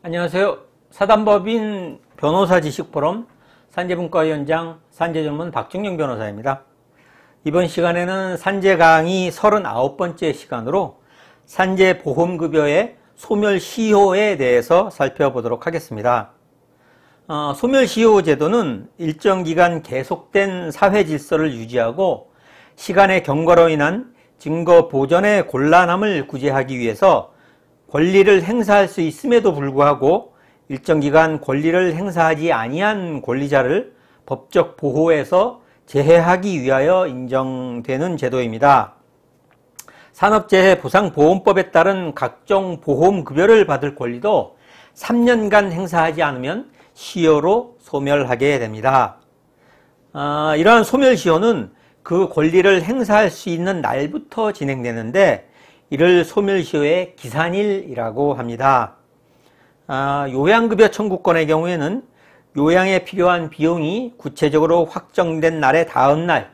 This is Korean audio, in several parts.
안녕하세요. 사단법인 변호사 지식포럼 산재분과위원장 산재전문 박중영 변호사입니다. 이번 시간에는 산재 강의 39번째 시간으로 산재보험급여의 소멸시효에 대해서 살펴보도록 하겠습니다. 어, 소멸시효 제도는 일정 기간 계속된 사회 질서를 유지하고 시간의 경과로 인한 증거 보전의 곤란함을 구제하기 위해서 권리를 행사할 수 있음에도 불구하고 일정 기간 권리를 행사하지 아니한 권리자를 법적 보호에서 제해하기 위하여 인정되는 제도입니다. 산업재해보상보험법에 따른 각종 보험급여를 받을 권리도 3년간 행사하지 않으면 시효로 소멸하게 됩니다. 아, 이러한 소멸시효는 그 권리를 행사할 수 있는 날부터 진행되는데 이를 소멸시효의 기산일이라고 합니다. 아, 요양급여 청구권의 경우에는 요양에 필요한 비용이 구체적으로 확정된 날의 다음 날,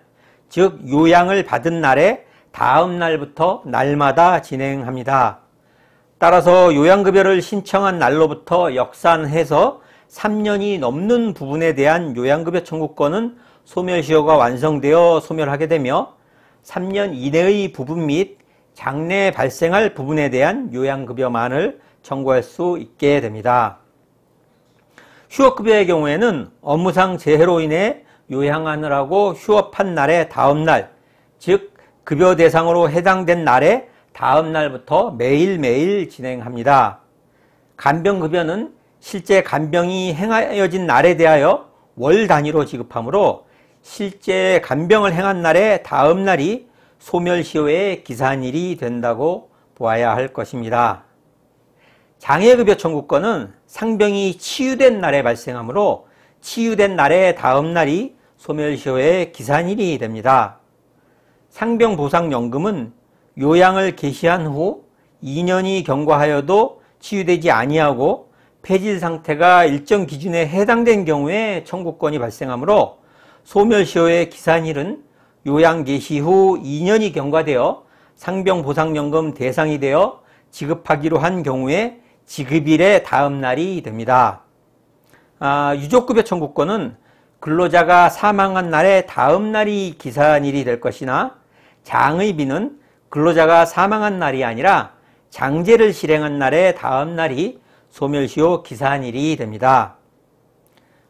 즉 요양을 받은 날의 다음 날부터 날마다 진행합니다. 따라서 요양급여를 신청한 날로부터 역산해서 3년이 넘는 부분에 대한 요양급여 청구권은 소멸시효가 완성되어 소멸하게 되며 3년 이내의 부분 및 장래에 발생할 부분에 대한 요양급여만을 청구할 수 있게 됩니다. 휴업급여의 경우에는 업무상 재해로 인해 요양하느라고 휴업한 날의 다음날, 즉 급여 대상으로 해당된 날의 다음날부터 매일매일 진행합니다. 간병급여는 실제 간병이 행하여진 날에 대하여 월 단위로 지급하므로 실제 간병을 행한 날의 다음날이 소멸시효의 기산일이 된다고 보아야 할 것입니다. 장애급여 청구권은 상병이 치유된 날에 발생하므로 치유된 날의 다음 날이 소멸시효의 기산일이 됩니다. 상병보상연금은 요양을 개시한 후 2년이 경과하여도 치유되지 아니하고 폐질 상태가 일정 기준에 해당된 경우에 청구권이 발생하므로 소멸시효의 기산일은 요양 개시 후 2년이 경과되어 상병보상연금 대상이 되어 지급하기로 한 경우에 지급일의 다음 날이 됩니다. 아, 유족급여 청구권은 근로자가 사망한 날의 다음 날이 기산일이 될 것이나 장의비는 근로자가 사망한 날이 아니라 장제를 실행한 날의 다음 날이 소멸시효 기산일이 됩니다.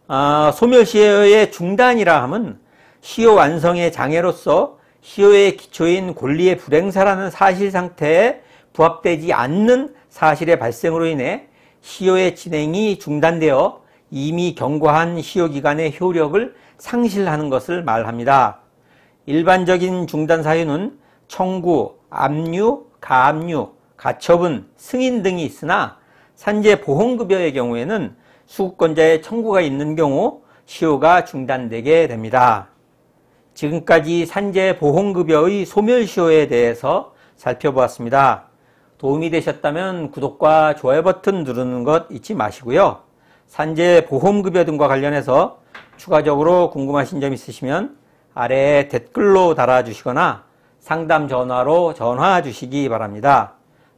아, 소멸시효의 중단이라 함은 시효 완성의 장애로서 시효의 기초인 권리의 불행사라는 사실 상태에 부합되지 않는 사실의 발생으로 인해 시효의 진행이 중단되어 이미 경과한 시효 기간의 효력을 상실하는 것을 말합니다. 일반적인 중단 사유는 청구, 압류, 가압류, 가처분, 승인 등이 있으나 산재 보험급여의 경우에는 수급권자의 청구가 있는 경우 시효가 중단되게 됩니다. 지금까지 산재보험급여의 소멸시효에 대해서 살펴보았습니다. 도움이 되셨다면 구독과 좋아요 버튼 누르는 것 잊지 마시고요. 산재보험급여 등과 관련해서 추가적으로 궁금하신 점 있으시면 아래 댓글로 달아주시거나 상담 전화로 전화 주시기 바랍니다.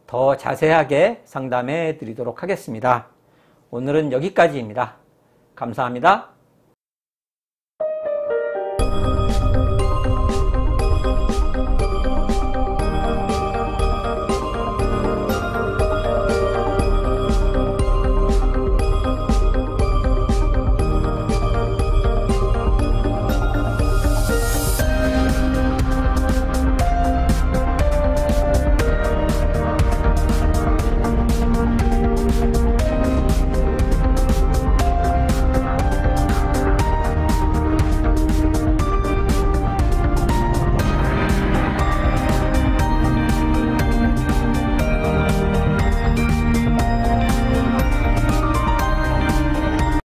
더 자세하게 상담해 드리도록 하겠습니다. 오늘은 여기까지입니다. 감사합니다.